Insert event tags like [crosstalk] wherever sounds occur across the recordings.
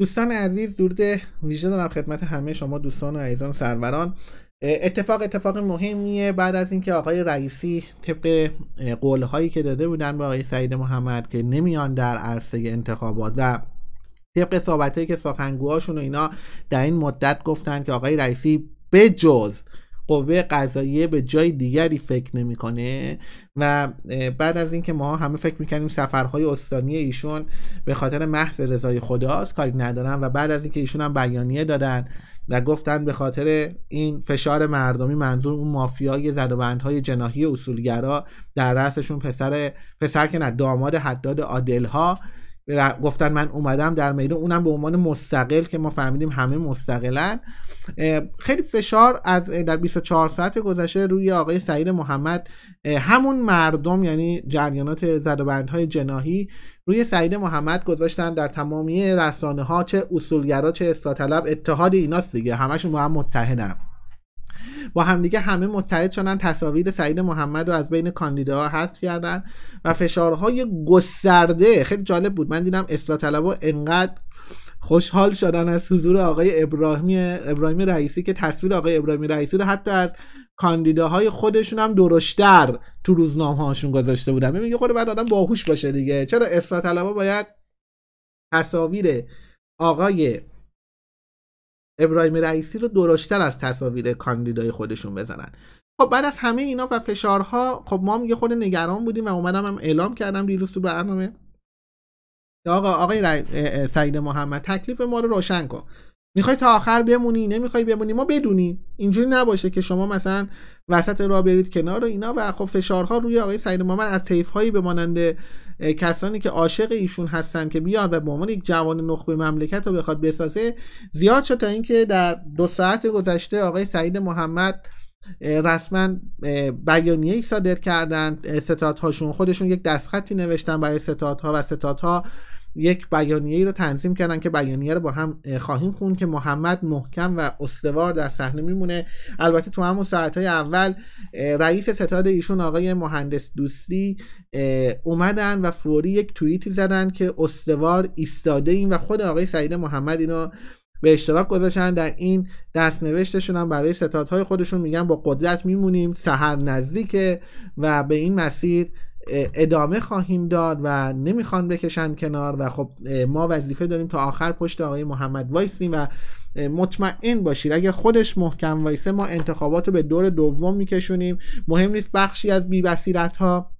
دوستان عزیز درود ویژه دارم خدمت همه شما دوستان و عزیزان سروران اتفاق اتفاق مهمیه بعد از اینکه آقای رئیسی طبق قولهایی که داده بودن به آقای سعید محمد که نمیان در عرصه انتخابات و طبق صحبت که سخنگوهاشون و اینا در این مدت گفتن که آقای رئیسی بجز قوه قضاییه به جای دیگری فکر نمیکنه و بعد از اینکه ما همه فکر میکنیم سفرهای استانی ایشون به خاطر محض رضای خداست کاری ندارن و بعد از اینکه ایشون هم بیانیه دادن و گفتن به خاطر این فشار مردمی منظور اون مافیای های جناهی اصولگرا در رأسشون پسر پسر که نه داماد حداد عادل ها گفتن من اومدم در میدون اونم به عنوان مستقل که ما فهمیدیم همه مستقلن خیلی فشار از در 24 ساعت گذشته روی آقای سعید محمد همون مردم یعنی جریانات های جناهی روی سعید محمد گذاشتن در تمامی رسانه ها چه اصولگرا چه استاطلب اتحاد ایناست دیگه همشون با هم متحدن با همدیگه همه متحد شدن تصاویر سعید محمد رو از بین کاندیداها حذف کردن و فشارهای گسترده خیلی جالب بود من دیدم اصلاح طلبا انقدر خوشحال شدن از حضور آقای ابراهیمی ابراهیم رئیسی که تصویر آقای ابراهیمی رئیسی رو حتی از کاندیداهای خودشون هم درشتر تو روزنامه هاشون گذاشته بودن ببین خود بعد آدم باهوش باشه دیگه چرا اصلاح باید تصاویر آقای ابراهیم رئیسی رو درشتر از تصاویر کاندیدای خودشون بزنن خب بعد از همه اینا و فشارها خب ما هم یه خود نگران بودیم و اومدم هم اعلام کردم دیروز تو برنامه آقا آقای سعید محمد تکلیف ما رو روشن کن میخوای تا آخر بمونی نمیخوای بمونی ما بدونیم اینجوری نباشه که شما مثلا وسط را برید کنار و اینا و خب فشارها روی آقای سعید محمد از طیف هایی به کسانی که عاشق ایشون هستن که بیاد و به عنوان یک جوان نخبه مملکت رو بخواد بسازه زیاد شد تا اینکه در دو ساعت گذشته آقای سعید محمد رسما بیانیه ای صادر کردند ستادهاشون خودشون یک دستخطی نوشتن برای ستادها و ستادها یک بیانیه‌ای رو تنظیم کردن که بیانیه رو با هم خواهیم خون که محمد محکم و استوار در صحنه میمونه البته تو همون ساعت‌های اول رئیس ستاد ایشون آقای مهندس دوستی اومدن و فوری یک توییتی زدن که استوار ایستاده این و خود آقای سعید محمد اینو به اشتراک گذاشتن در این دستنوشتشون هم برای ستادهای خودشون میگن با قدرت میمونیم سحر نزدیکه و به این مسیر ادامه خواهیم داد و نمیخوان بکشن کنار و خب ما وظیفه داریم تا آخر پشت آقای محمد وایسیم و مطمئن باشید اگر خودش محکم وایسه ما انتخابات رو به دور دوم میکشونیم مهم نیست بخشی از بیبصیرت ها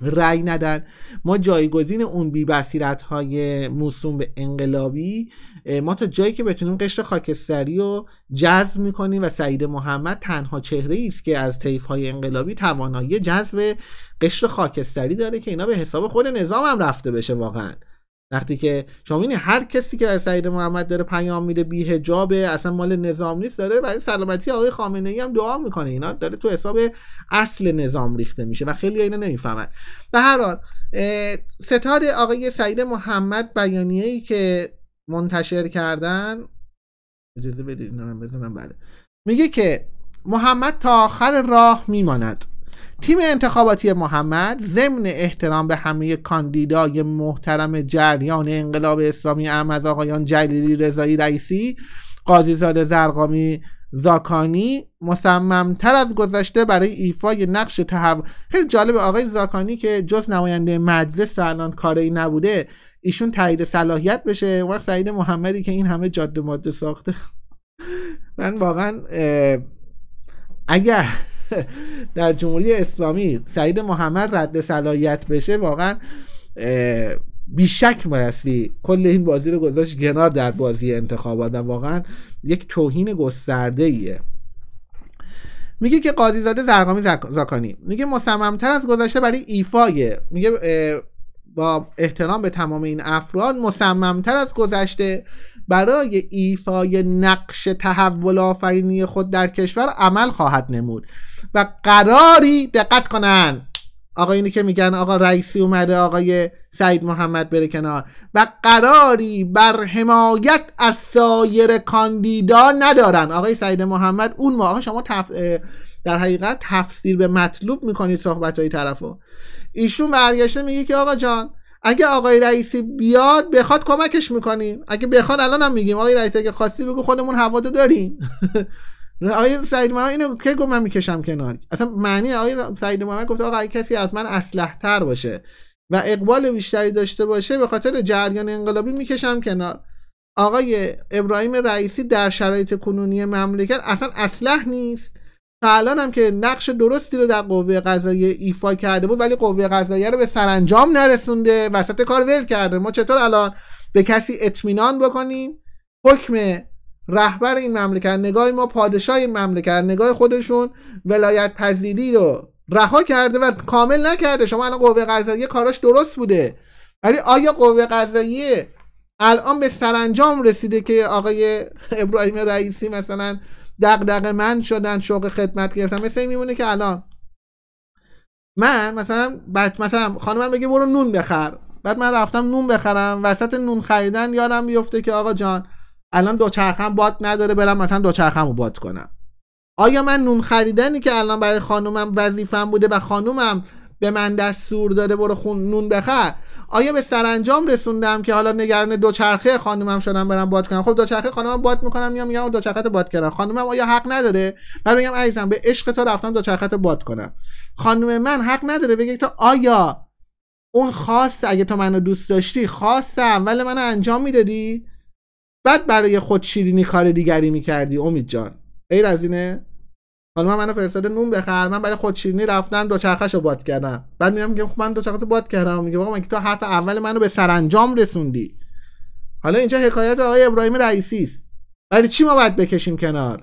رأی ندن ما جایگزین اون بصیرت های موسوم به انقلابی ما تا جایی که بتونیم قشر خاکستری رو جذب میکنیم و سعید محمد تنها چهره ای است که از طیف های انقلابی توانایی جذب قشر خاکستری داره که اینا به حساب خود نظام هم رفته بشه واقعا وقتی که شما این هر کسی که در سعید محمد داره پیام میده بی حجابه اصلا مال نظام نیست داره برای سلامتی آقای خامنه ای هم دعا میکنه اینا داره تو حساب اصل نظام ریخته میشه و خیلی اینا نمیفهمن به هر حال ستاد آقای سعید محمد بیانیه که منتشر کردن اجازه بدید بزنم بله میگه که محمد تا آخر راه میماند تیم انتخاباتی محمد ضمن احترام به همه کاندیدای محترم جریان انقلاب اسلامی احمد آقایان جلیلی رضایی رئیسی قاضیزاده زرقامی زاکانی مصممتر از گذشته برای ایفای نقش تحول خیلی جالب آقای زاکانی که جز نماینده مجلس تا الان کاری نبوده ایشون تایید صلاحیت بشه وقت سعید محمدی که این همه جاده ماده ساخته [laughs] من واقعا اگر [laughs] در جمهوری اسلامی سعید محمد رد صلاحیت بشه واقعا بیشک مرسی کل این بازی رو گذاشت کنار در بازی انتخابات و واقعا یک توهین گسترده ایه میگه که قاضی زاده زرقامی زاکانی میگه مصممتر از گذشته برای ایفای میگه با احترام به تمام این افراد مصممتر از گذشته برای ایفای نقش تحول آفرینی خود در کشور عمل خواهد نمود و قراری دقت کنن آقا اینی که میگن آقا رئیسی اومده آقای سعید محمد بره کنار و قراری بر حمایت از سایر کاندیدا ندارن آقای سعید محمد اون موقع شما در حقیقت تفسیر به مطلوب میکنید صحبت های طرفو ایشون برگشته میگه که آقا جان اگه آقای رئیسی بیاد بخواد کمکش میکنیم اگه بخواد الان هم میگیم آقای رئیسی اگه خواستی بگو خودمون هوا داریم [laughs] آقای سعید محمد اینو که گفت من میکشم کنار اصلا معنی آقای سعید محمد گفت آقا کسی از من اصلح تر باشه و اقبال بیشتری داشته باشه به خاطر جریان انقلابی میکشم کنار آقای ابراهیم رئیسی در شرایط کنونی مملکت اصلا اصلح نیست تا هم که نقش درستی رو در قوه قضاییه ایفا کرده بود ولی قوه قضاییه رو به سرانجام نرسونده وسط کار ول کرده ما چطور الان به کسی اطمینان بکنیم حکم رهبر این مملکت نگاه ما پادشاه این مملکت نگاه خودشون ولایت پذیری رو رها کرده و کامل نکرده شما الان قوه قضاییه کاراش درست بوده ولی آیا قوه قضاییه الان به سرانجام رسیده که آقای [laughs] ابراهیم رئیسی مثلا دغدغه من شدن شوق خدمت گرفتن مثل این میمونه که الان من مثلا بعد مثلا خانمم بگه برو نون بخر بعد من رفتم نون بخرم وسط نون خریدن یارم بیفته که آقا جان الان دوچرخم باد نداره برم مثلا دوچرخم رو باد کنم آیا من نون خریدنی که الان برای خانومم وظیفم بوده و خانومم به من دستور داده برو خون نون بخر آیا به سرانجام رسوندم که حالا نگران دوچرخه خانومم شدم برم باد کنم خب دوچرخه خانومم باد میکنم میام میگم دوچرخه باد کردم خانومم آیا حق نداره من میگم عزیزم به عشق تو رفتم دوچرخه باد کنم خانم من حق نداره بگه تو آیا اون خاص اگه تو منو دوست داشتی خاص ولی منو انجام میدادی بعد برای خود شیرینی کار دیگری میکردی امید جان غیر از اینه حالا منو فرستاده نون بخر من برای خود شیرینی رفتم دوچرخش رو باد کردم بعد میام میگم خب من دوچرخه رو باد کردم میگه بابا من تو حرف اول منو به سرانجام رسوندی حالا اینجا حکایت آقای ابراهیم رئیسی است برای چی ما باید بکشیم کنار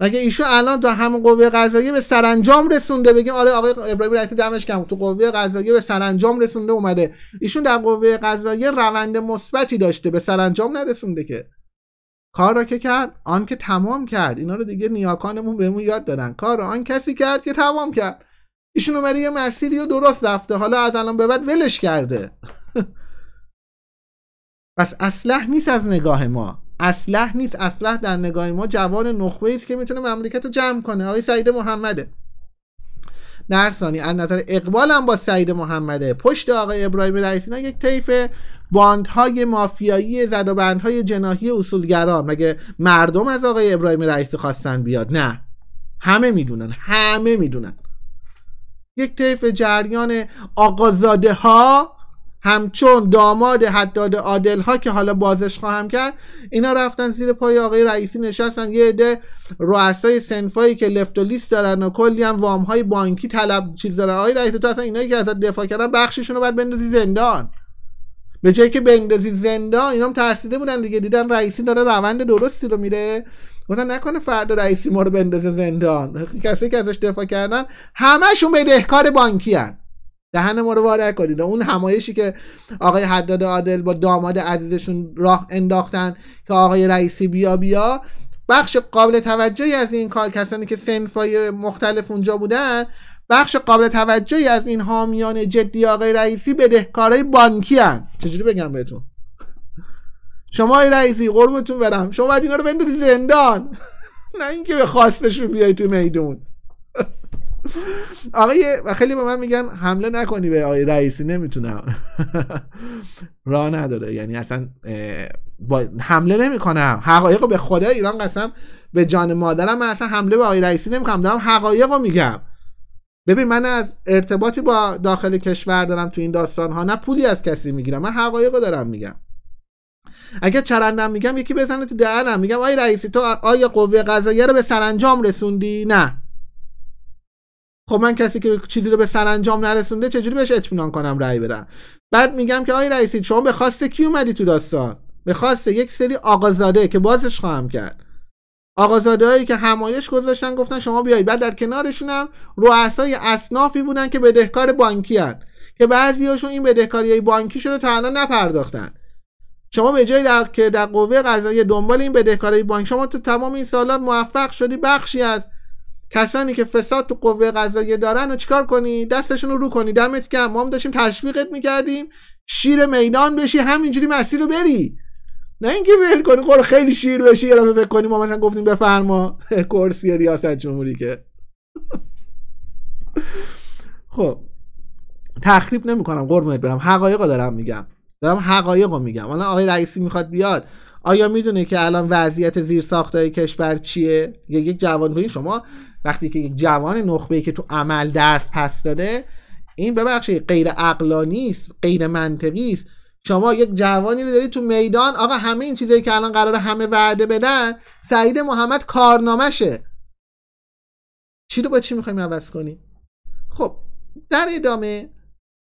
مگه ایشون الان تو همون قوه قضاییه به سرانجام رسونده بگیم آره آقای ابراهیم رئیسی دمش کم تو قوه قضاییه به سرانجام رسونده اومده ایشون در قوه قضاییه روند مثبتی داشته به سرانجام نرسونده که کار را که کرد آن تمام کرد اینا رو دیگه نیاکانمون بهمون یاد دادن کار آن کسی کرد که تمام کرد ایشون اومده یه مسیری رو درست رفته حالا از الان به بعد ولش کرده [laughs] پس اصلح نیست از نگاه ما اسلح نیست اسلح در نگاه ما جوان نخبه است که میتونه مملکت رو جمع کنه آقای سعید محمده در از نظر اقبال هم با سعید محمده پشت آقای ابراهیم رئیسی یک طیف باندهای مافیایی زد و بندهای جناهی اصولگرا مگه مردم از آقای ابراهیم رئیسی خواستن بیاد نه همه میدونن همه میدونن یک طیف جریان آقازاده ها همچون داماد حداد عادل ها که حالا بازش خواهم کرد اینا رفتن زیر پای آقای رئیسی نشستن یه عده رؤسای سنفایی که لفت لیست دارن و کلی هم وام های بانکی طلب چیز دارن آقای رئیسی تو اصلا اینایی که ازت دفاع کردن بخششون رو باید بندازی زندان به جایی که بندازی زندان اینا هم ترسیده بودن دیگه دیدن رئیسی داره روند درستی رو میره گفتن نکنه فردا رئیسی ما رو بندازه زندان کسی که ازش دفاع کردن همشون بدهکار بانکی هن. دهن ما رو وا نکنید اون همایشی که آقای حداد عادل با داماد عزیزشون راه انداختن که آقای رئیسی بیا بیا بخش قابل توجهی از این کار کسانی که سنفای مختلف اونجا بودن بخش قابل توجهی از این حامیان جدی آقای رئیسی بدهکارای بانکی هن چجوری بگم بهتون شما آقای رئیسی قربتون برم شما باید اینا رو بندازی زندان [laughs] نه اینکه به خواستشون بیای تو میدون آقای و خیلی به من میگن حمله نکنی به آقای رئیسی نمیتونم راه نداره یعنی اصلا با حمله نمیکنم حقایق به خدا ایران قسم به جان مادرم من اصلا حمله به آقای رئیسی نمیکنم دارم حقایق رو میگم ببین من از ارتباطی با داخل کشور دارم تو این داستان ها نه پولی از کسی میگیرم من حقایق دارم میگم اگه چرندم میگم یکی بزنه تو دهنم میگم آقای رئیسی تو آیا قوه قضاییه رو به سرانجام رسوندی نه خب من کسی که چیزی رو به سرانجام نرسونده چجوری بهش اطمینان کنم رأی بدم بعد میگم که آقای رئیسی شما به خواست کی اومدی تو داستان به خواست یک سری آقازاده که بازش خواهم کرد آقازاده هایی که همایش گذاشتن گفتن شما بیایید بعد در کنارشون هم رؤسای اصنافی بودن که بدهکار بانکی هن. که بعضیاشون این بدهکاری های بانکیشون رو تا الان نپرداختن شما به جای در... که در قوه قضایی دنبال این بدهکاری بانک شما تو تمام این سالات موفق شدی بخشی از کسانی که فساد تو قوه قضاییه دارن و چیکار کنی دستشون رو رو کنی دمت گرم ما هم داشتیم تشویقت میکردیم شیر میدان بشی همینجوری مسیر رو بری نه اینکه ول کنی قول خیلی شیر بشی یه فکر کنی ما مثلا گفتیم بفرما [laughs] کرسی ریاست جمهوری که [laughs] خب تخریب نمیکنم قربونت برم حقایق دارم میگم دارم حقایق رو میگم الان آقای رئیسی میخواد بیاد آیا میدونه که الان وضعیت زیر ساختای کشور چیه یک جوانهایی شما وقتی که یک جوان نخبه که تو عمل درس پس داده این ببخشید غیر عقلانی است غیر منطقی است شما یک جوانی رو دارید تو میدان آقا همه این چیزایی که الان قرار همه وعده بدن سعید محمد کارنامشه چی رو با چی میخوایم عوض کنیم خب در ادامه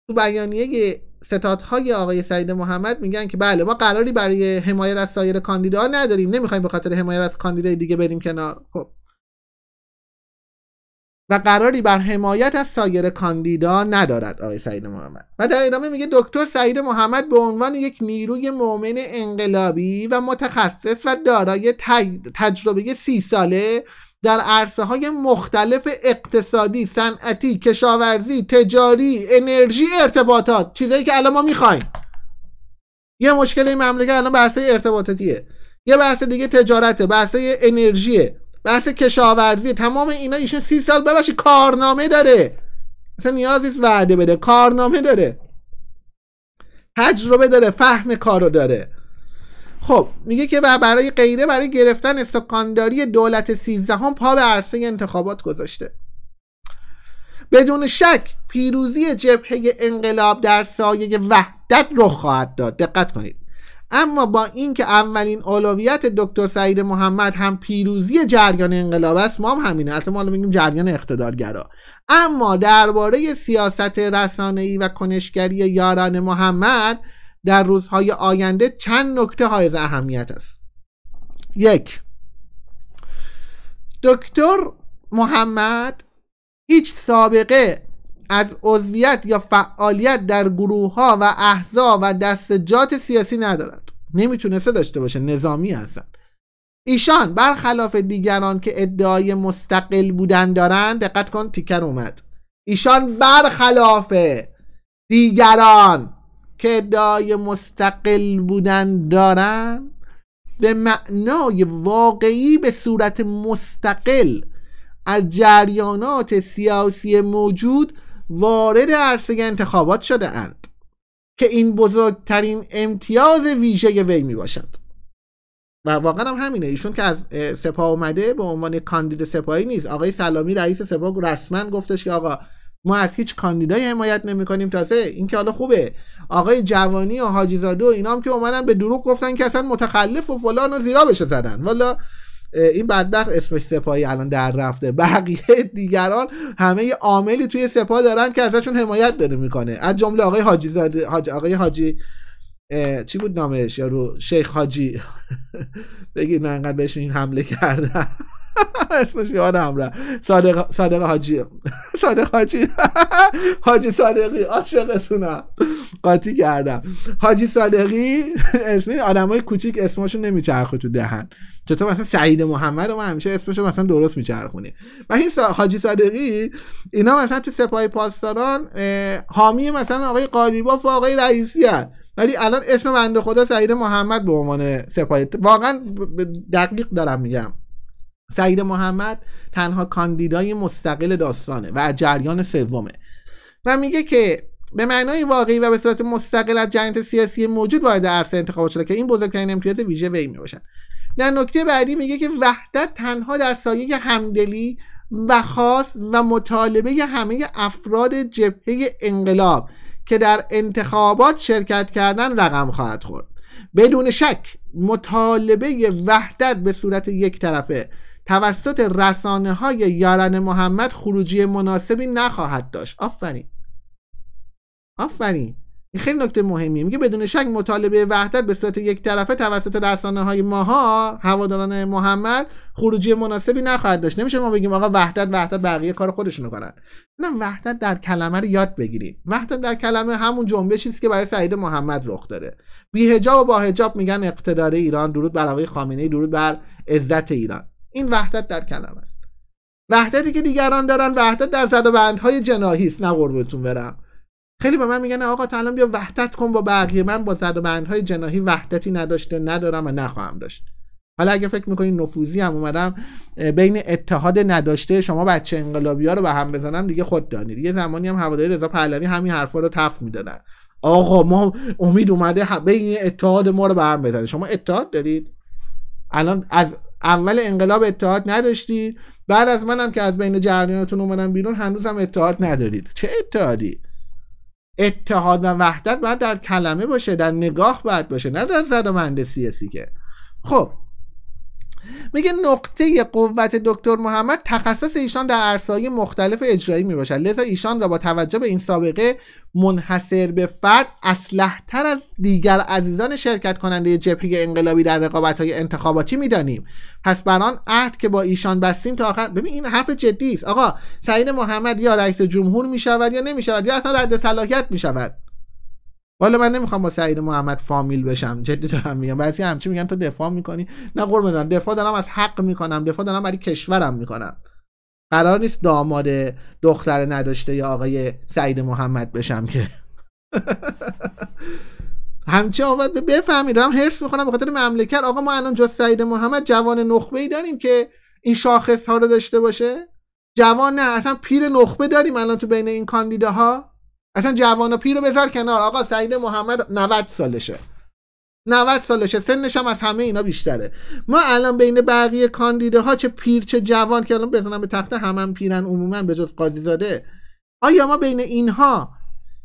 تو بیانیه ستادهای آقای سعید محمد میگن که بله ما قراری برای حمایت از سایر کاندیدا نداریم نمیخوایم به خاطر حمایت از کاندیدای دیگه بریم کنار خب و قراری بر حمایت از سایر کاندیدا ندارد آقای سعید محمد و در ادامه میگه دکتر سعید محمد به عنوان یک نیروی مؤمن انقلابی و متخصص و دارای تجربه سی ساله در عرصه های مختلف اقتصادی، صنعتی، کشاورزی، تجاری، انرژی، ارتباطات چیزایی که الان ما میخوایم یه مشکل این مملکت الان بحثه ارتباطاتیه یه بحث دیگه تجارته بحثه انرژیه بحث کشاورزی تمام اینا ایشون سی سال ببخشید کارنامه داره مثلا نیازیست وعده بده کارنامه داره تجربه داره فهم کارو داره خب میگه که برای غیره برای گرفتن سکانداری دولت سیزدهم پا به عرصه انتخابات گذاشته بدون شک پیروزی جبهه انقلاب در سایه وحدت رو خواهد داد دقت کنید اما با اینکه اولین اولویت دکتر سعید محمد هم پیروزی جریان انقلاب است ما هم همینه البته ما میگیم جریان اقتدارگرا اما درباره سیاست رسانه‌ای و کنشگری یاران محمد در روزهای آینده چند نکته حائز اهمیت است یک دکتر محمد هیچ سابقه از عضویت یا فعالیت در گروه ها و احزاب و دستجات سیاسی ندارد نمیتونسته داشته باشه نظامی هستن ایشان برخلاف دیگران که ادعای مستقل بودن دارند دقت کن تیکر اومد ایشان برخلاف دیگران که ادعای مستقل بودن دارند به معنای واقعی به صورت مستقل از جریانات سیاسی موجود وارد عرصه انتخابات شده اند که این بزرگترین امتیاز ویژه وی می باشد و واقعا هم همینه ایشون که از سپاه اومده به عنوان کاندید سپاهی نیست آقای سلامی رئیس سپاه رسما گفتش که آقا ما از هیچ کاندیدای حمایت نمیکنیم تازه این که حالا خوبه آقای جوانی و حاجی زاده و اینام که اومدن به دروغ گفتن که اصلا متخلف و فلان و زیرا بشه زدن والا این بدبخت اسمش سپاهی الان در رفته بقیه دیگران همه عاملی توی سپاه دارن که ازشون حمایت داره میکنه از جمله آقای حاجی زاده حاج... آقای حاجی چی بود نامش یارو شیخ حاجی [laughs] بگید من انقدر بهش این حمله کردم اسمش یادم را صادق صادق حاجی [laughs] صادق حاجی [laughs] حاجی صادقی عاشقتونم قاطی کردم حاجی صادقی اسم آدمای کوچیک اسمشون نمیچرخه تو دهن چطور مثلا سعید محمد و من همیشه اسمشو مثلا درست میچرخونیم و این حاجی صادقی اینا مثلا تو سپاه پاسداران حامی مثلا آقای قالیباف و آقای رئیسی هست ولی الان اسم بنده خدا سعید محمد به عنوان سپاه واقعا دقیق دارم میگم سعید محمد تنها کاندیدای مستقل داستانه و جریان سومه و میگه که به معنای واقعی و به صورت مستقل از جریان سیاسی موجود وارد عرصه انتخابات شده که این بزرگترین امتیاز ویژه وی میباشن در نکته بعدی میگه که وحدت تنها در سایه همدلی و خاص و مطالبه همه افراد جبهه انقلاب که در انتخابات شرکت کردن رقم خواهد خورد بدون شک مطالبه وحدت به صورت یک طرفه توسط رسانه های یارن محمد خروجی مناسبی نخواهد داشت آفرین آفرین این خیلی نکته مهمیه میگه بدون شک مطالبه وحدت به صورت یک طرفه توسط رسانه های ماها هواداران محمد خروجی مناسبی نخواهد داشت نمیشه ما بگیم آقا وحدت وحدت بقیه کار خودشونو کنن نه وحدت در کلمه رو یاد بگیریم وحدت در کلمه همون جنبشی است که برای سعید محمد رخ داره بی و با میگن اقتدار ایران درود بر آقای خامنه درود بر عزت ایران این وحدت در کلم است وحدتی که دیگران دارن وحدت در صد بندهای جناهی است نه قربتون برم خیلی به من میگن آقا تا الان بیا وحدت کن با بقیه من با صد بندهای جناهی وحدتی نداشته ندارم و نخواهم داشت حالا اگه فکر میکنی نفوذی هم اومدم بین اتحاد نداشته شما بچه انقلابی ها رو به هم بزنم دیگه خود دانید یه زمانی هم هواداری رضا پهلوی همین حرفا رو تف میدادن آقا ما امید اومده بین اتحاد ما رو به هم بزنه شما اتحاد دارید الان از اول انقلاب اتحاد نداشتید بعد از منم که از بین جریانتون اومدم بیرون هنوزم اتحاد ندارید چه اتحادی اتحاد و وحدت باید در کلمه باشه در نگاه باید باشه نه در زد و مهندسی که خب میگه نقطه قوت دکتر محمد تخصص ایشان در عرصه‌های مختلف اجرایی میباشد لذا ایشان را با توجه به این سابقه منحصر به فرد تر از دیگر عزیزان شرکت کننده جبهه انقلابی در رقابت های انتخاباتی میدانیم پس بران عهد که با ایشان بستیم تا آخر ببین این حرف جدی است آقا سعید محمد یا رئیس جمهور میشود یا نمیشود یا اصلا رد صلاحیت میشود والا من نمیخوام با سعید محمد فامیل بشم جدی دارم میگم بعضی همچی میگن تو دفاع میکنی نه قربون دفاع دارم از حق میکنم دفاع دارم برای کشورم میکنم قرار نیست داماد دختر نداشته یا آقای سعید محمد بشم که [laughs] همچی آمد بفهمید دارم هرس میخونم به خاطر مملکت آقا ما الان جا سعید محمد جوان نخبه ای داریم که این شاخص ها رو داشته باشه جوان نه اصلا پیر نخبه داریم الان تو بین این کاندیداها اصلا جوان و پیر رو بذار کنار آقا سعید محمد 90 سالشه 90 سالشه سنش هم از همه اینا بیشتره ما الان بین بقیه ها چه پیر چه جوان که الان بزنم به تخته همم هم پیرن عموما به جز قاضی زاده آیا ما بین اینها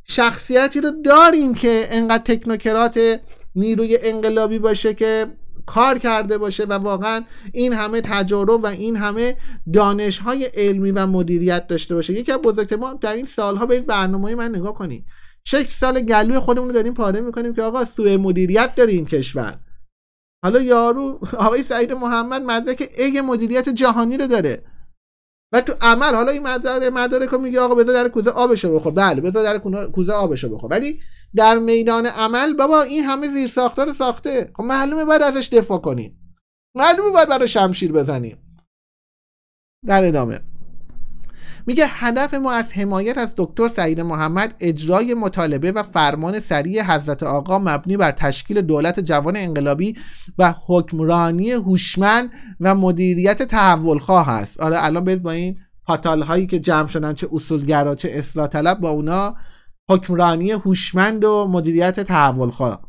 شخصیتی رو داریم که انقدر تکنوکرات نیروی انقلابی باشه که کار کرده باشه و واقعا این همه تجارب و این همه دانش های علمی و مدیریت داشته باشه یکی از بزرگ ما در این سالها به این برنامه من نگاه کنیم شش سال گلوی خودمون رو داریم پاره میکنیم که آقا سوء مدیریت داره این کشور حالا یارو آقای سعید محمد مدرک ایگ مدیریت جهانی رو داره و تو عمل حالا این مدارک رو میگه آقا بذار در کوزه آبشو بخور بله بذار در کوزه آبشو بخور ولی در میدان عمل بابا این همه زیر ساختار ساخته خب معلومه باید ازش دفاع کنیم معلومه باید برای شمشیر بزنیم در ادامه میگه هدف ما از حمایت از دکتر سعید محمد اجرای مطالبه و فرمان سریع حضرت آقا مبنی بر تشکیل دولت جوان انقلابی و حکمرانی هوشمند و مدیریت تحولخواه است آره الان برید با این پاتال هایی که جمع شدن چه اصولگرا چه اصلاح طلب با اونا حکمرانی هوشمند و مدیریت خواه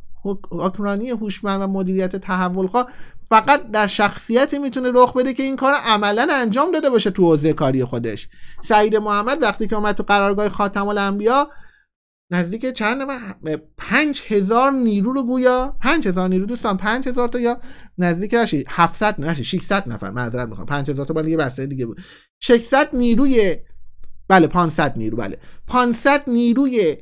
حکمرانی هوشمند و مدیریت خواه فقط در شخصیتی میتونه رخ بده که این کار عملا انجام داده باشه تو حوزه کاری خودش سعید محمد وقتی که اومد تو قرارگاه خاتم الانبیا نزدیک چند پنج هزار نیرو رو گویا پنج هزار نیرو دوستان پنج هزار تا یا نزدیک هشی 700 نه 600 نفر معذرت میخوام پنج هزار تا بالا یه بسته دیگه بود 600 نیروی بله 500 نیرو بله 500 نیروی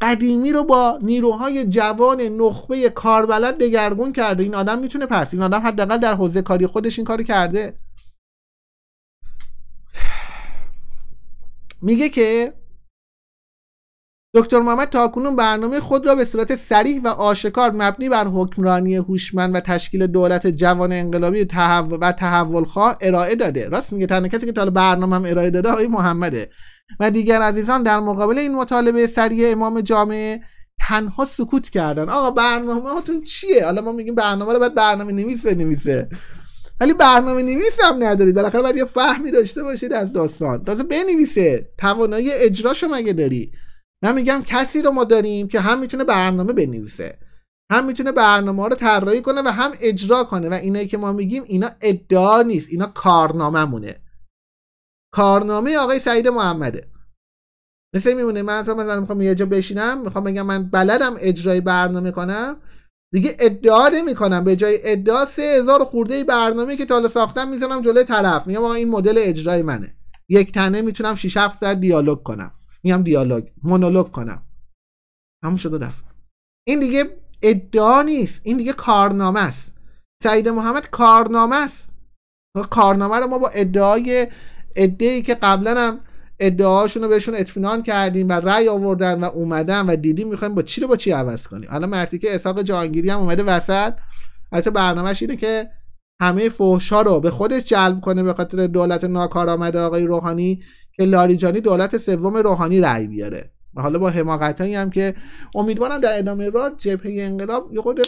قدیمی رو با نیروهای جوان نخبه کاربلد دگرگون کرده این آدم میتونه پس این آدم حداقل در حوزه کاری خودش این کارو کرده میگه که دکتر محمد تاکنون برنامه خود را به صورت سریح و آشکار مبنی بر حکمرانی هوشمند و تشکیل دولت جوان انقلابی و تحول, و تحول خواه ارائه داده راست میگه تنها کسی که تا برنامه هم ارائه داده آقای محمده و دیگر عزیزان در مقابل این مطالبه سریع امام جامعه تنها سکوت کردن آقا برنامه هاتون چیه حالا ما میگیم برنامه رو باید برنامه نویس بنویسه ولی برنامه نویس هم ندارید بالاخره باید یه فهمی داشته باشید از داستان تازه بنویسه توانایی اجراشو مگه داری من میگم کسی رو ما داریم که هم میتونه برنامه بنویسه هم میتونه برنامه رو طراحی کنه و هم اجرا کنه و اینایی که ما میگیم اینا ادعا نیست اینا کارنامه مونه کارنامه آقای سعید محمده مثل میمونه من مثلا مثلا میخوام یه جا بشینم میخوام بگم من بلدم اجرای برنامه کنم دیگه ادعا نمی کنم به جای ادعا هزار خورده برنامه که تالا ساختم میزنم جلوی طرف میگم آقا این مدل اجرای منه یک تنه میتونم 6 7 دیالوگ کنم میگم دیالوگ مونولوگ کنم همون شد رفت این دیگه ادعا نیست این دیگه کارنامه است سعید محمد کارنامه است کارنامه رو ما با ادعای ادعی که قبلا هم ادعاشون رو بهشون اطمینان کردیم و رأی آوردن و اومدن و دیدیم میخوایم با چی رو با چی عوض کنیم الان مرتی که اسحاق جهانگیری هم اومده وسط حتی برنامهش اینه که همه فحشا رو به خودش جلب کنه به خاطر دولت ناکارآمد آقای روحانی که لاریجانی دولت سوم روحانی رای بیاره و حالا با حماقت هم که امیدوارم در ادامه راه جبهه انقلاب یه خود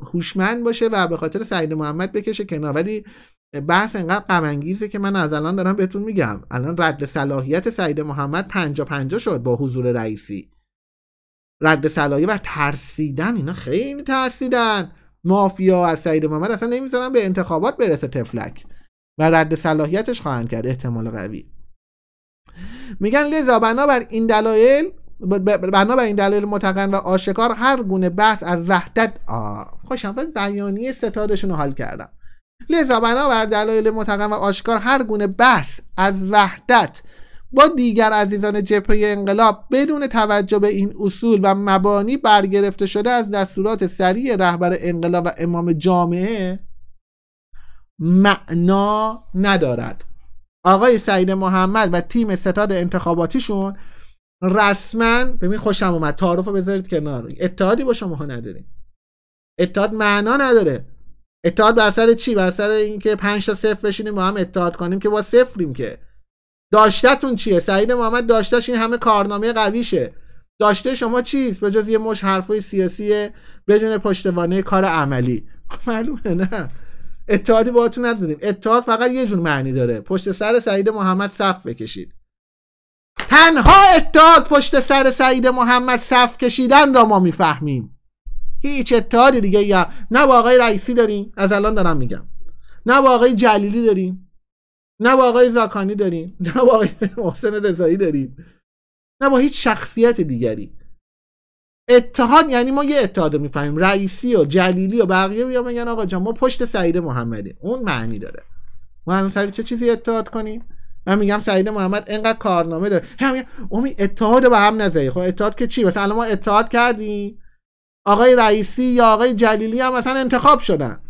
هوشمند باشه و به خاطر سعید محمد بکشه کنار ولی بحث انقدر غم که من از الان دارم بهتون میگم الان رد صلاحیت سعید محمد 50 50 شد با حضور رئیسی رد صلاحیت و ترسیدن اینا خیلی ترسیدن مافیا از سعید محمد اصلا نمیذارن به انتخابات برسه تفلک و رد صلاحیتش خواهند کرد احتمال قوی میگن لذا بنابر این دلایل بر این دلایل متقن و آشکار هر گونه بحث از وحدت آه خوشم بیانیه ستادشون رو حل کردم لذا بنابر دلایل متقن و آشکار هر گونه بحث از وحدت با دیگر عزیزان جبهه انقلاب بدون توجه به این اصول و مبانی برگرفته شده از دستورات سریع رهبر انقلاب و امام جامعه معنا ندارد آقای سعید محمد و تیم ستاد انتخاباتیشون رسما ببین خوشم اومد تعارف بذارید کنار اتحادی با شما ها نداریم اتحاد معنا نداره اتحاد بر سر چی بر سر اینکه 5 تا صفر بشینیم با هم اتحاد کنیم که با صفریم که داشتتون چیه سعید محمد داشتش این همه کارنامه قویشه داشته شما چیست به جز یه مش حرفای سیاسی بدون پشتوانه کار عملی خب معلومه نه اتحادی باهاتون نداریم اتحاد فقط یه جور معنی داره پشت سر سعید محمد صف بکشید تنها اتحاد پشت سر سعید محمد صف کشیدن را ما میفهمیم هیچ اتحادی دیگه یا نه با آقای رئیسی داریم از الان دارم میگم نه با آقای جلیلی داریم نه با آقای زاکانی داریم نه با آقای محسن رضایی داریم نه با هیچ شخصیت دیگری اتحاد یعنی ما یه اتحاد میفهمیم رئیسی و جلیلی و بقیه بیا میگن آقا جان ما پشت سعید محمدی اون معنی داره ما هم سر چه چیزی اتحاد کنیم من میگم سعید محمد انقدر کارنامه داره هم امی اتحاد با هم نزدی خب اتحاد که چی مثلا ما اتحاد کردیم آقای رئیسی یا آقای جلیلی هم مثلا انتخاب شدن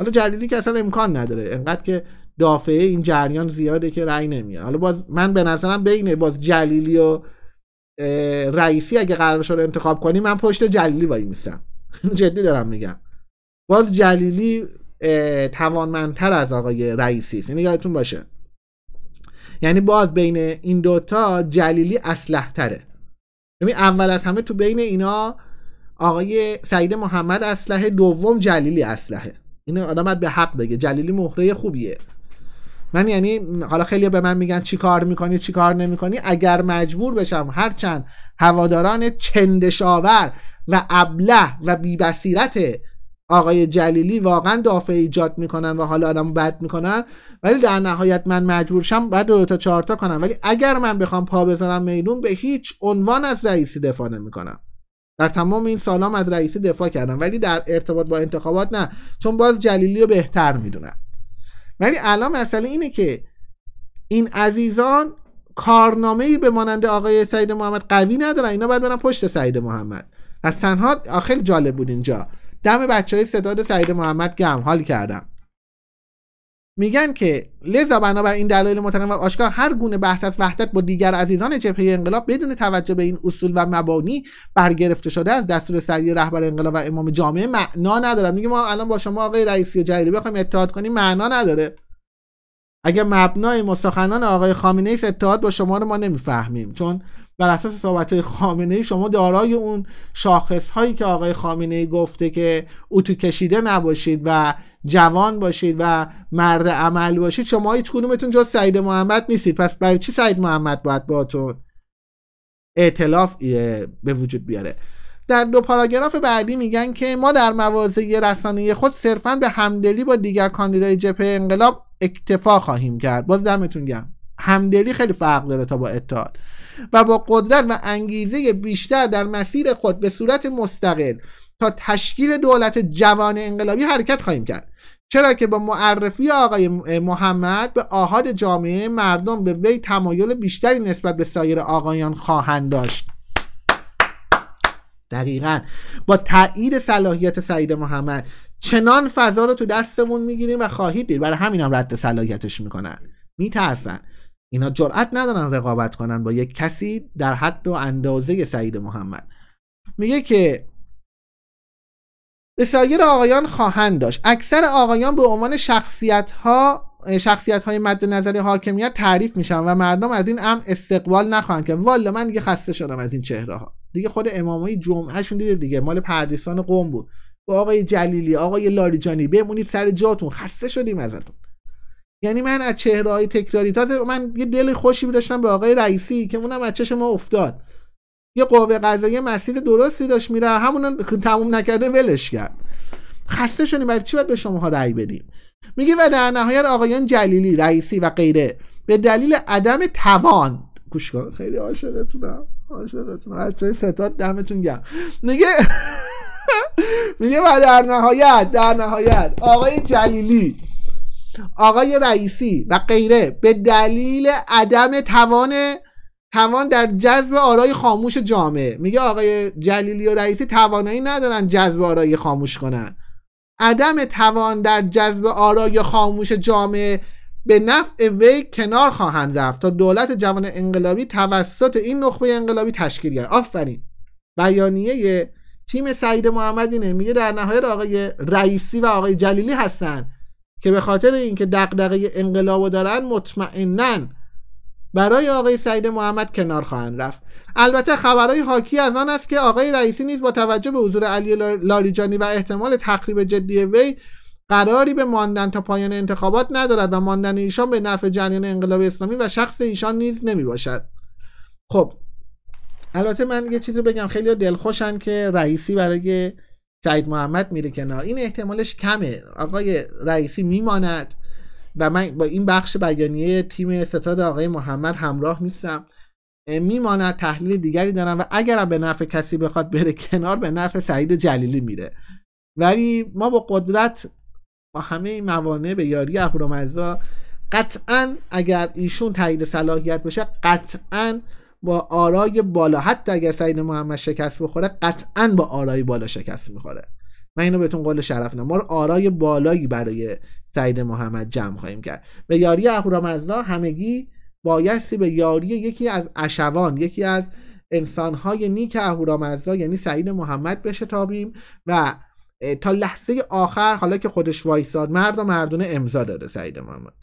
حالا جلیلی که اصلا امکان نداره انقدر که دافعه این جریان زیاده که رأی نمیاد حالا باز من به نظرم بینه باز جلیلی و رئیسی اگه قرار رو انتخاب کنی من پشت جلیلی وای میسم [laughs] جدی دارم میگم باز جلیلی توانمندتر از آقای رئیسی است یعنی یادتون باشه یعنی باز بین این دوتا جلیلی اسلحه تره یعنی اول از همه تو بین اینا آقای سعید محمد اسلحه دوم جلیلی اسلحه این آدم به حق بگه جلیلی مهره خوبیه من یعنی حالا خیلی به من میگن چی کار میکنی چی کار نمیکنی اگر مجبور بشم هرچند هواداران چندشاور و ابله و بیبسیرت آقای جلیلی واقعا دافعه ایجاد میکنن و حالا آدم بد میکنن ولی در نهایت من مجبور شم بعد دو تا چهارتا کنم ولی اگر من بخوام پا بزنم میدون به هیچ عنوان از رئیسی دفاع نمیکنم در تمام این سالام از رئیسی دفاع کردم ولی در ارتباط با انتخابات نه چون باز جلیلی رو بهتر میدونم ولی الان مسئله اینه که این عزیزان کارنامه ای به مانند آقای سید محمد قوی ندارن اینا باید برن پشت سعید محمد و تنها آخر جالب بود اینجا دم بچه های ستاد سعید محمد گم حال کردم میگن که لذا بنابر این دلایل و آشکار هر گونه بحث از وحدت با دیگر عزیزان جبهه انقلاب بدون توجه به این اصول و مبانی برگرفته شده از دستور سری رهبر انقلاب و امام جامعه معنا ندارد میگه ما الان با شما آقای رئیسی و جلیلی بخوایم اتحاد کنیم معنا نداره اگر مبنای مسخنان آقای خامنه ای اتحاد با شما رو ما نمیفهمیم چون بر اساس صحبت های خامنه شما دارای اون شاخص هایی که آقای خامنه گفته که اوتو کشیده نباشید و جوان باشید و مرد عمل باشید شما هیچ کدومتون جز سعید محمد نیستید پس برای چی سعید محمد باید باتون اعتلاف به وجود بیاره در دو پاراگراف بعدی میگن که ما در مواضع رسانه خود صرفا به همدلی با دیگر کاندیدای جبهه انقلاب اکتفا خواهیم کرد باز دمتون گم همدلی خیلی فرق داره تا با اتحاد و با قدرت و انگیزه بیشتر در مسیر خود به صورت مستقل تا تشکیل دولت جوان انقلابی حرکت خواهیم کرد چرا که با معرفی آقای محمد به آهاد جامعه مردم به وی تمایل بیشتری نسبت به سایر آقایان خواهند داشت دقیقا با تایید صلاحیت سعید محمد چنان فضا رو تو دستمون میگیریم و خواهید دید برای همین هم رد صلاحیتش میکنن میترسن اینا جرأت ندارن رقابت کنن با یک کسی در حد و اندازه سعید محمد میگه که به سایر آقایان خواهند داشت اکثر آقایان به عنوان شخصیت ها شخصیت های مد نظر حاکمیت تعریف میشن و مردم از این امر استقبال نخواهند کرد والا من دیگه خسته شدم از این چهره ها دیگه خود امامای شون دیده دیگه مال پردیسان قوم بود با آقای جلیلی آقای لاریجانی بمونید سر جاتون خسته شدیم ازتون یعنی من از چهره های تکراری تازه من یه دل خوشی داشتم به آقای رئیسی که اونم از چشم ما افتاد یه قوه قضایی مسیر درستی داشت میره همون تموم نکرده ولش کرد خسته شدیم برای چی باید به شما رأی بدیم میگه و در نهایت آقایان جلیلی رئیسی و غیره به دلیل عدم توان گوش کن خیلی عاشقتونم عاشقتون بچه ستاد دمتون گرم میگه [laughs] میگه و در نهایت در نهایت آقای جلیلی آقای رئیسی و غیره به دلیل عدم توان توان در جذب آرای خاموش جامعه میگه آقای جلیلی و رئیسی توانایی ندارن جذب آرای خاموش کنن عدم توان در جذب آرای خاموش جامعه به نفع وی کنار خواهند رفت تا دولت جوان انقلابی توسط این نخبه انقلابی تشکیل گردد آفرین بیانیه تیم سعید محمدی میگه در نهایت آقای رئیسی و آقای جلیلی هستند که به خاطر اینکه دغدغه انقلابو دارن مطمئنا برای آقای سعید محمد کنار خواهند رفت البته خبرهای حاکی از آن است که آقای رئیسی نیز با توجه به حضور علی لاریجانی و احتمال تخریب جدی وی قراری به ماندن تا پایان انتخابات ندارد و ماندن ایشان به نفع جریان انقلاب اسلامی و شخص ایشان نیز نمی باشد خب البته من یه چیزی بگم خیلی دلخوشن که رئیسی برای سعید محمد میره کنار این احتمالش کمه آقای رئیسی میماند و من با این بخش بیانیه تیم ستاد آقای محمد همراه نیستم میماند تحلیل دیگری دارم و اگر به نفع کسی بخواد بره کنار به نفع سعید جلیلی میره ولی ما با قدرت با همه این موانع به یاری اهورامزدا قطعا اگر ایشون تایید صلاحیت بشه قطعا با آرای بالا حتی اگر سعید محمد شکست بخوره قطعا با آرای بالا شکست میخوره من اینو بهتون قول شرف نم. ما آرای بالایی برای سعید محمد جمع خواهیم کرد به یاری اهورامزدا همگی بایستی به یاری یکی از اشوان یکی از انسانهای نیک اهورامزدا یعنی سعید محمد بشتابیم و تا لحظه آخر حالا که خودش وایساد مرد و مردونه امضا داده سعید محمد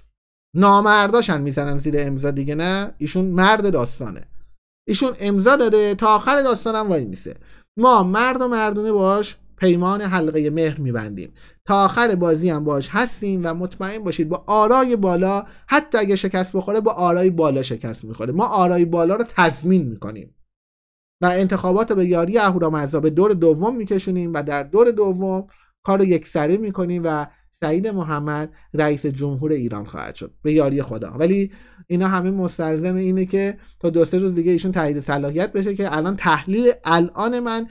نامرداشن میزنن زیر امضا دیگه نه ایشون مرد داستانه ایشون امضا داره تا آخر داستانم وای میسه ما مرد و مردونه باش پیمان حلقه مهر میبندیم تا آخر بازی هم باش هستیم و مطمئن باشید با آرای بالا حتی اگه شکست بخوره با آرای بالا شکست میخوره ما آرای بالا رو تضمین میکنیم و انتخابات به یاری اهورامزدا به دور دوم میکشونیم و در دور دوم کار رو یکسره میکنیم و سعید محمد رئیس جمهور ایران خواهد شد به یاری خدا ولی اینا همه مستلزم اینه که تا دو سه روز دیگه ایشون تایید صلاحیت بشه که الان تحلیل الان من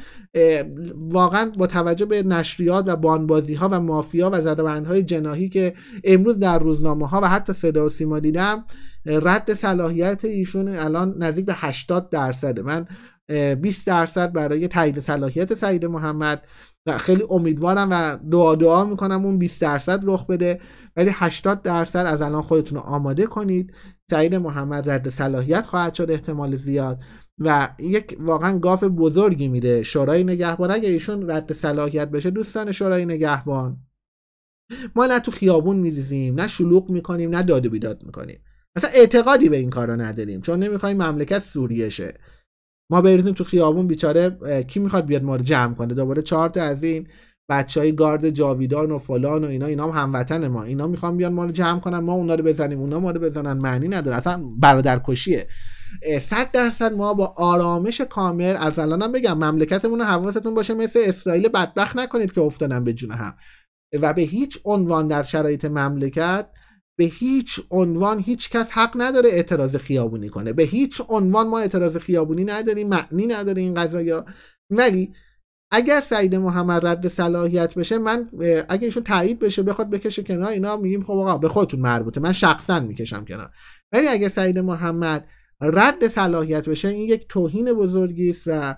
واقعا با توجه به نشریات و بانبازی ها و مافیا و های جناهی که امروز در روزنامه ها و حتی صدا و سیما دیدم رد صلاحیت ایشون الان نزدیک به 80 درصده من 20 درصد برای تایید صلاحیت سعید محمد و خیلی امیدوارم و دعا دعا میکنم اون 20 درصد رخ بده ولی 80 درصد از الان خودتون رو آماده کنید سعید محمد رد صلاحیت خواهد شد احتمال زیاد و یک واقعا گاف بزرگی میده شورای نگهبان اگر ایشون رد صلاحیت بشه دوستان شورای نگهبان ما نه تو خیابون میریزیم نه شلوغ میکنیم نه داد و بیداد میکنیم اصلا اعتقادی به این کارا نداریم چون نمیخوایم مملکت سوریه شه ما بریزیم تو خیابون بیچاره کی میخواد بیاد ما رو جمع کنه دوباره چهار تا از این بچه های گارد جاویدان و فلان و اینا اینا هم هموطن ما اینا میخوان بیان ما رو جمع کنن ما اونا رو بزنیم اونا ما رو بزنن معنی نداره اصلا کشیه صد درصد ما با آرامش کامل از الانم بگم مملکتمون رو حواستون باشه مثل اسرائیل بدبخت نکنید که افتادن به جون هم و به هیچ عنوان در شرایط مملکت به هیچ عنوان هیچ کس حق نداره اعتراض خیابونی کنه به هیچ عنوان ما اعتراض خیابونی نداریم معنی نداره این قضایا ولی اگر سعید محمد رد صلاحیت بشه من اگه ایشون تایید بشه بخواد بکشه کنار اینا میگیم خب آقا به خودتون مربوطه من شخصا میکشم کنار ولی اگر سعید محمد رد صلاحیت بشه این یک توهین بزرگی است و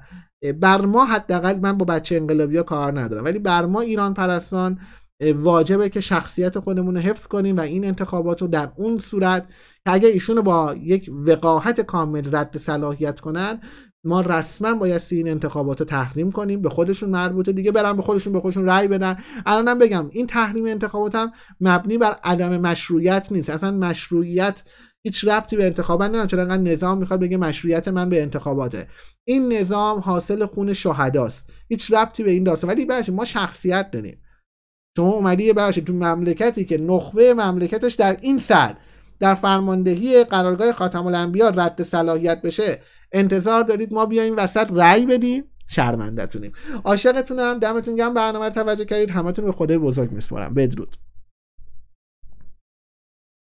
بر ما حداقل من با بچه انقلابیا کار ندارم ولی بر ما ایران پرستان واجبه که شخصیت خودمون رو حفظ کنیم و این انتخابات رو در اون صورت که اگه ایشون با یک وقاحت کامل رد صلاحیت کنن ما رسما بایستی این انتخابات رو تحریم کنیم به خودشون مربوطه دیگه برن به خودشون به خودشون رأی بدن الانم بگم این تحریم انتخابات هم مبنی بر عدم مشروعیت نیست اصلا مشروعیت هیچ ربطی به انتخابات نداره چون نظام میخواد بگه مشروعیت من به انتخاباته این نظام حاصل خون شهداست هیچ ربطی به این داستان ولی بچه ما شخصیت داریم شما اومدی یه بخش تو مملکتی که نخبه مملکتش در این سر در فرماندهی قرارگاه خاتم الانبیا رد صلاحیت بشه انتظار دارید ما بیایم وسط رأی بدیم شرمندهتونیم عاشقتونم دمتون گرم برنامه رو توجه کردید همتون به خدای بزرگ میسپارم بدرود